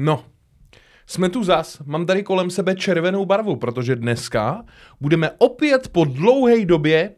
No, jsme tu zas, mám tady kolem sebe červenou barvu, protože dneska budeme opět po dlouhé době,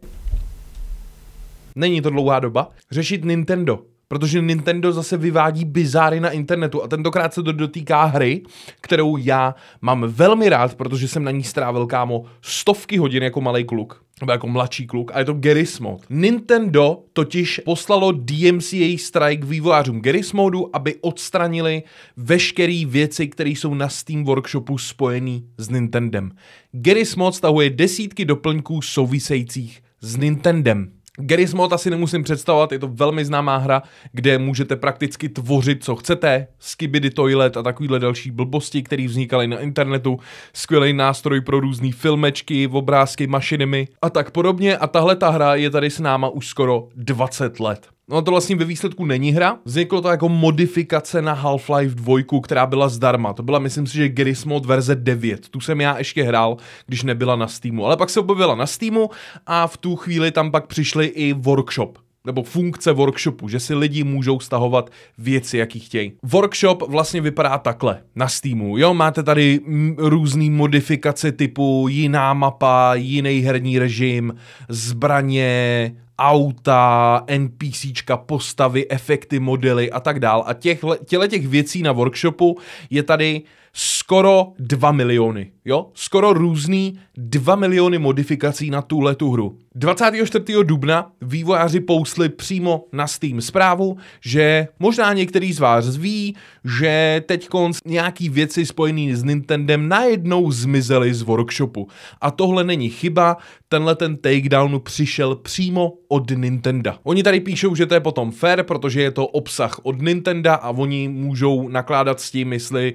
není to dlouhá doba, řešit Nintendo. Protože Nintendo zase vyvádí bizáry na internetu a tentokrát se to dotýká hry, kterou já mám velmi rád, protože jsem na ní strávil, kámo, stovky hodin jako malý kluk nebo jako mladší kluk, a je to Garry's Mod. Nintendo totiž poslalo DMCA strike vývojářům Garry's Modu, aby odstranili veškeré věci, které jsou na Steam Workshopu spojený s Nintendem. Garry's Mod stahuje desítky doplňků souvisejících s Nintendem. Garry's Mod asi nemusím představovat, je to velmi známá hra, kde můžete prakticky tvořit, co chcete, skibidy toilet a takovýhle další blbosti, které vznikaly na internetu, skvělý nástroj pro různé filmečky, obrázky, mašinami a tak podobně a tahle ta hra je tady s náma už skoro 20 let. No to vlastně ve výsledku není hra. Vzniklo to jako modifikace na Half-Life 2, která byla zdarma. To byla, myslím si, že Gris Mod verze 9. Tu jsem já ještě hrál, když nebyla na Steamu. Ale pak se objevila na Steamu a v tu chvíli tam pak přišli i workshop nebo funkce workshopu, že si lidi můžou stahovat věci, jaký chtějí. Workshop vlastně vypadá takhle na Steamu. Jo, máte tady různé modifikace typu jiná mapa, jiný herní režim, zbraně auta, NPCčka, postavy, efekty, modely a tak dál. A těchhle, těle těch věcí na workshopu je tady skoro 2 miliony, jo? Skoro různý 2 miliony modifikací na tuhle tu hru. 24. dubna vývojáři pousli přímo na Steam zprávu, že možná některý z vás ví, že teď nějaký věci spojený s Nintendem najednou zmizely z workshopu. A tohle není chyba, tenhle ten takedown přišel přímo od Nintendo. Oni tady píšou, že to je potom fair, protože je to obsah od Nintendo a oni můžou nakládat s tím, jestli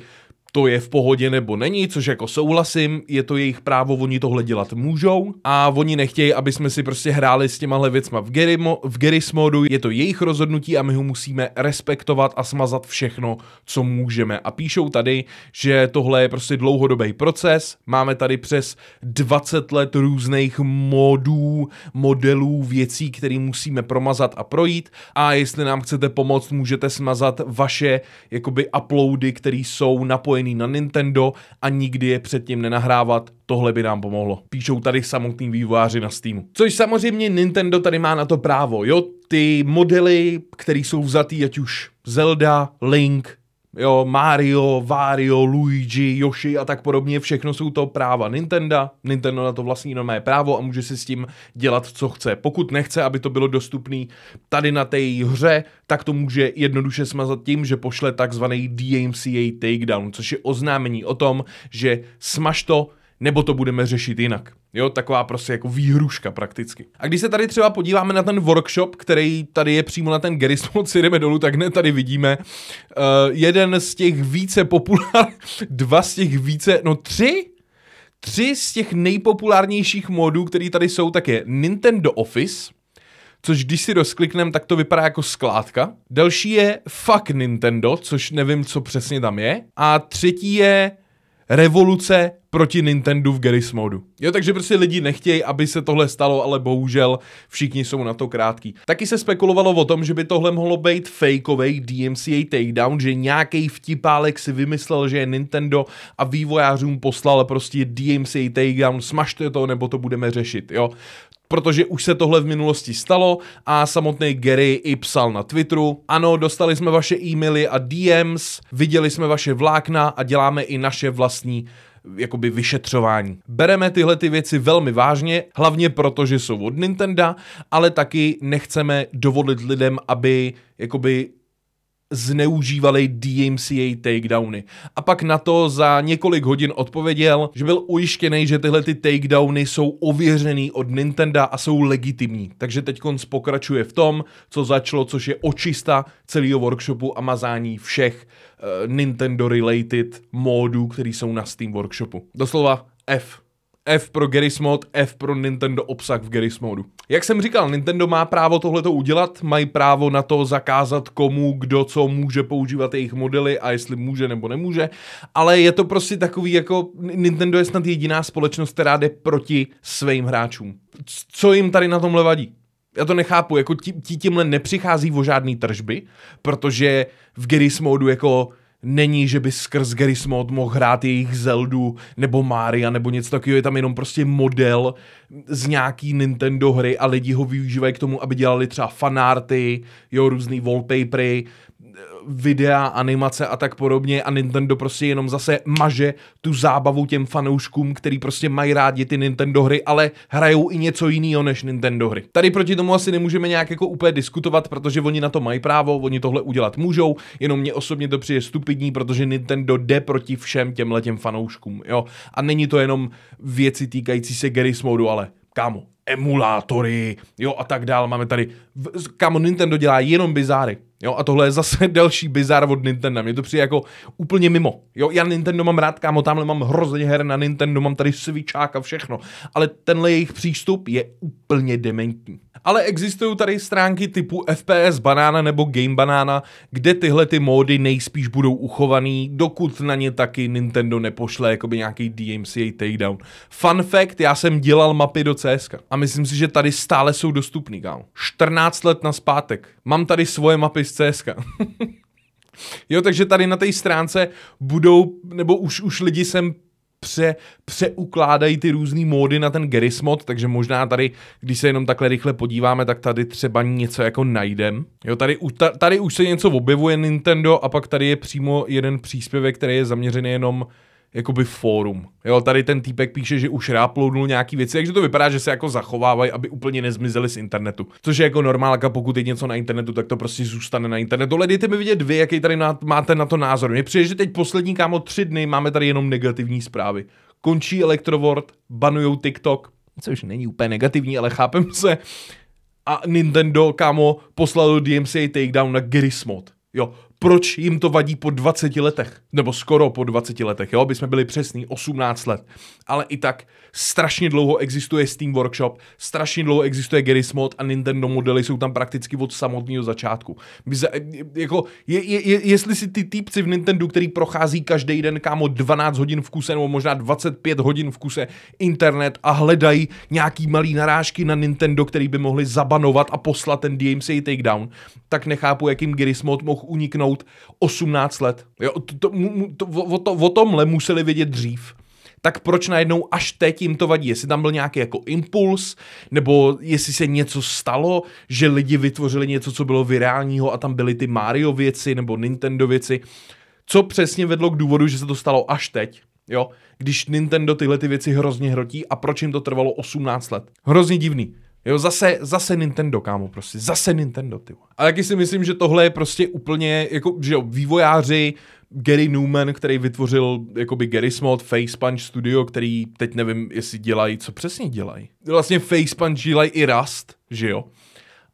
to je v pohodě nebo není, což jako souhlasím, je to jejich právo, oni tohle dělat můžou a oni nechtějí, aby jsme si prostě hráli s těmahle věcma v, Gerimo, v Geris modu, je to jejich rozhodnutí a my ho musíme respektovat a smazat všechno, co můžeme. A píšou tady, že tohle je prostě dlouhodobý proces, máme tady přes 20 let různých modů, modelů, věcí, které musíme promazat a projít a jestli nám chcete pomoct, můžete smazat vaše jakoby uploady, které jsou napojené oznámený na Nintendo a nikdy je předtím nenahrávat, tohle by nám pomohlo. Píšou tady samotní vývojáři na Steamu. Což samozřejmě Nintendo tady má na to právo, jo? Ty modely, které jsou vzatý, ať už Zelda, Link, Jo, Mario, Wario, Luigi, Yoshi a tak podobně, všechno jsou to práva Nintendo. Nintendo na to vlastní je právo a může si s tím dělat, co chce. Pokud nechce, aby to bylo dostupné tady na té hře, tak to může jednoduše smazat tím, že pošle takzvaný DMCA takedown, což je oznámení o tom, že smaž to, nebo to budeme řešit jinak. Jo, taková prostě jako výhruška prakticky. A když se tady třeba podíváme na ten workshop, který tady je přímo na ten Gerismod, jdeme dolů, tak ne, tady vidíme uh, jeden z těch více populár, dva z těch více, no tři Tři z těch nejpopulárnějších modů, které tady jsou, tak je Nintendo Office, což když si rozkliknem, tak to vypadá jako skládka. Další je Fuck Nintendo, což nevím, co přesně tam je. A třetí je revoluce proti Nintendo v Garry's modu. Jo, takže prostě lidi nechtějí, aby se tohle stalo, ale bohužel všichni jsou na to krátký. Taky se spekulovalo o tom, že by tohle mohlo být fakeový DMCA takedown, že nějaký vtipálek si vymyslel, že je Nintendo a vývojářům poslal prostě DMCA takedown, smažte to, nebo to budeme řešit, jo protože už se tohle v minulosti stalo a samotný Gary i psal na Twitteru. Ano, dostali jsme vaše e-maily a DMs, viděli jsme vaše vlákna a děláme i naše vlastní jakoby vyšetřování. Bereme tyhle ty věci velmi vážně, hlavně proto, že jsou od Nintendo, ale taky nechceme dovolit lidem, aby jakoby zneužívali DMCA takedowny. A pak na to za několik hodin odpověděl, že byl ujištěný, že tyhle ty takedowny jsou ověřený od Nintendo a jsou legitimní. Takže teď konc pokračuje v tom, co začalo, což je očista celého workshopu a mazání všech uh, Nintendo related módů, které jsou na Steam workshopu. Doslova F. F pro Garry's Mod, F pro Nintendo obsah v Garry's Modu. Jak jsem říkal, Nintendo má právo tohleto udělat, mají právo na to zakázat komu, kdo co může používat jejich modely a jestli může nebo nemůže, ale je to prostě takový jako, Nintendo je snad jediná společnost, která jde proti svým hráčům. Co jim tady na tomhle vadí? já to nechápu, jako ti, ti tímhle nepřichází o žádný tržby, protože v Garry's modu jako není, že by skrz Garry's Mod mohl hrát jejich Zeldu nebo Mária nebo něco takového, je tam jenom prostě model z nějaký Nintendo hry a lidi ho využívají k tomu, aby dělali třeba fanarty, jo, různý wallpapery, videa, animace a tak podobně a Nintendo prostě jenom zase maže tu zábavu těm fanouškům, který prostě mají rádi ty Nintendo hry, ale hrajou i něco jiného než Nintendo hry. Tady proti tomu asi nemůžeme nějak jako úplně diskutovat, protože oni na to mají právo, oni tohle udělat můžou, jenom mě osobně to přijde stupidní, protože Nintendo jde proti všem těmhle těm fanouškům, jo. A není to jenom věci týkající se Garry's Modu, ale kámo, emulátory, jo a tak dál, máme tady, kámo, Nintendo dělá jenom bizáry, Jo, a tohle je zase další bizar od Nintendo. Mě to přijde jako úplně mimo. Jo, já Nintendo mám rád, kámo, tamhle mám hrozně her na Nintendo, mám tady svíčák a všechno. Ale tenhle jejich přístup je úplně dementní. Ale existují tady stránky typu FPS Banana nebo Game Banana, kde tyhle ty módy nejspíš budou uchovaný, dokud na ně taky Nintendo nepošle jakoby nějaký DMCA takedown. Fun fact, já jsem dělal mapy do CSK a myslím si, že tady stále jsou dostupný, kámo. 14 let na zpátek. Mám tady svoje mapy CSK. jo, takže tady na té stránce budou, nebo už, už lidi sem pře, přeukládají ty různé módy na ten Garry's mod, takže možná tady, když se jenom takhle rychle podíváme, tak tady třeba něco jako najdem. Jo, tady, tady už se něco objevuje Nintendo a pak tady je přímo jeden příspěvek, který je zaměřený jenom uh, jakoby fórum. Jo, tady ten týpek píše, že už reuploadnul nějaký věci, takže to vypadá, že se jako zachovávají, aby úplně nezmizely z internetu. Což je jako normálka, pokud je něco na internetu, tak to prostě zůstane na internetu. Ale dejte mi vidět vy, jaký tady na, máte na to názor. Mně přijde, že teď poslední kámo tři dny máme tady jenom negativní zprávy. Končí Electroword, banujou TikTok, což není úplně negativní, ale chápem se. A Nintendo, kámo, poslal do DMCA takedown na Gerismod. Jo, proč jim to vadí po 20 letech, nebo skoro po 20 letech, jo, aby jsme byli přesní, 18 let. Ale i tak strašně dlouho existuje Steam Workshop, strašně dlouho existuje Garry's Mod a Nintendo modely jsou tam prakticky od samotného začátku. Za, jako, je, je, je, jestli si ty týpci v Nintendo, který prochází každý den, kámo, 12 hodin v kuse, nebo možná 25 hodin v kuse internet a hledají nějaký malý narážky na Nintendo, který by mohli zabanovat a poslat ten DMC takedown, tak nechápu, jakým Garry's Mod mohl uniknout soud 18 let. Jo, to, to, to, o, to, o tomhle museli vědět dřív tak proč najednou až teď jim to vadí? Jestli tam byl nějaký jako impuls, nebo jestli se něco stalo, že lidi vytvořili něco, co bylo virálního a tam byly ty Mario věci nebo Nintendo věci. Co přesně vedlo k důvodu, že se to stalo až teď? Jo, když Nintendo tyhle ty věci hrozně hrotí a proč jim to trvalo 18 let? Hrozně divný. Jo, zase, zase Nintendo, kámo, prostě, zase Nintendo, ty. A taky si myslím, že tohle je prostě úplně, jako, že jo, vývojáři, Gary Newman, který vytvořil jakoby Gary Smod, Face Punch Studio, který teď nevím, jestli dělají, co přesně dělají. Vlastně Face Punch dělají i Rust, že jo.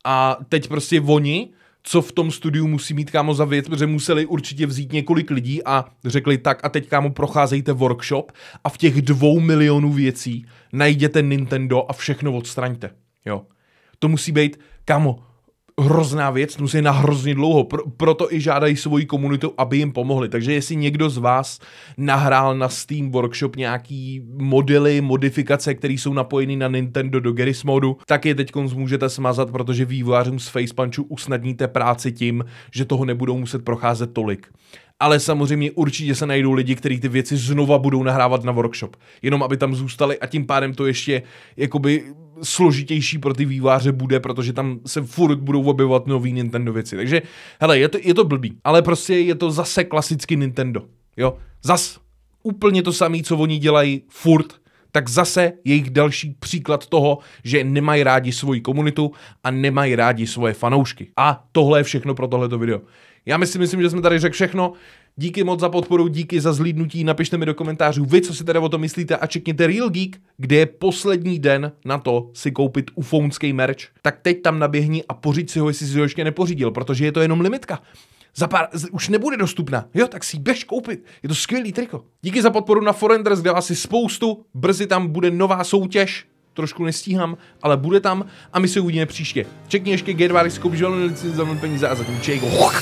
A teď prostě oni, co v tom studiu musí mít kámo za věc, protože museli určitě vzít několik lidí a řekli tak a teď kámo procházejte workshop a v těch dvou milionů věcí najděte Nintendo a všechno odstraňte. Jo. To musí být, kamo, hrozná věc, musí na hrozně dlouho, pro, proto i žádají svoji komunitu, aby jim pomohli. Takže jestli někdo z vás nahrál na Steam Workshop nějaký modely, modifikace, které jsou napojeny na Nintendo do Garry's modu, tak je teď můžete smazat, protože vývojářům z Facepunchu usnadníte práci tím, že toho nebudou muset procházet tolik ale samozřejmě určitě se najdou lidi, kteří ty věci znova budou nahrávat na workshop, jenom aby tam zůstali a tím pádem to ještě jakoby složitější pro ty výváře bude, protože tam se furt budou objevovat nový Nintendo věci. Takže, hele, je to, je to blbý, ale prostě je to zase klasicky Nintendo, jo. Zas úplně to samé, co oni dělají furt, tak zase jejich další příklad toho, že nemají rádi svoji komunitu a nemají rádi svoje fanoušky. A tohle je všechno pro tohleto video. Já myslím, myslím, že jsme tady řekli všechno. Díky moc za podporu, díky za zlídnutí. Napište mi do komentářů vy, co si teda o to myslíte a čekněte Real Geek, kde je poslední den na to si koupit ufounský merch. Tak teď tam naběhni a pořiď si ho, jestli si ho ještě nepořídil, protože je to jenom limitka. Za pár, už nebude dostupná. Jo, tak si ji běž koupit. Je to skvělý triko. Díky za podporu na Forenders, kde asi spoustu. Brzy tam bude nová soutěž trošku nestíhám, ale bude tam a my se uvidíme příště. Čekni ještě G2, když za peníze a zatím čejko.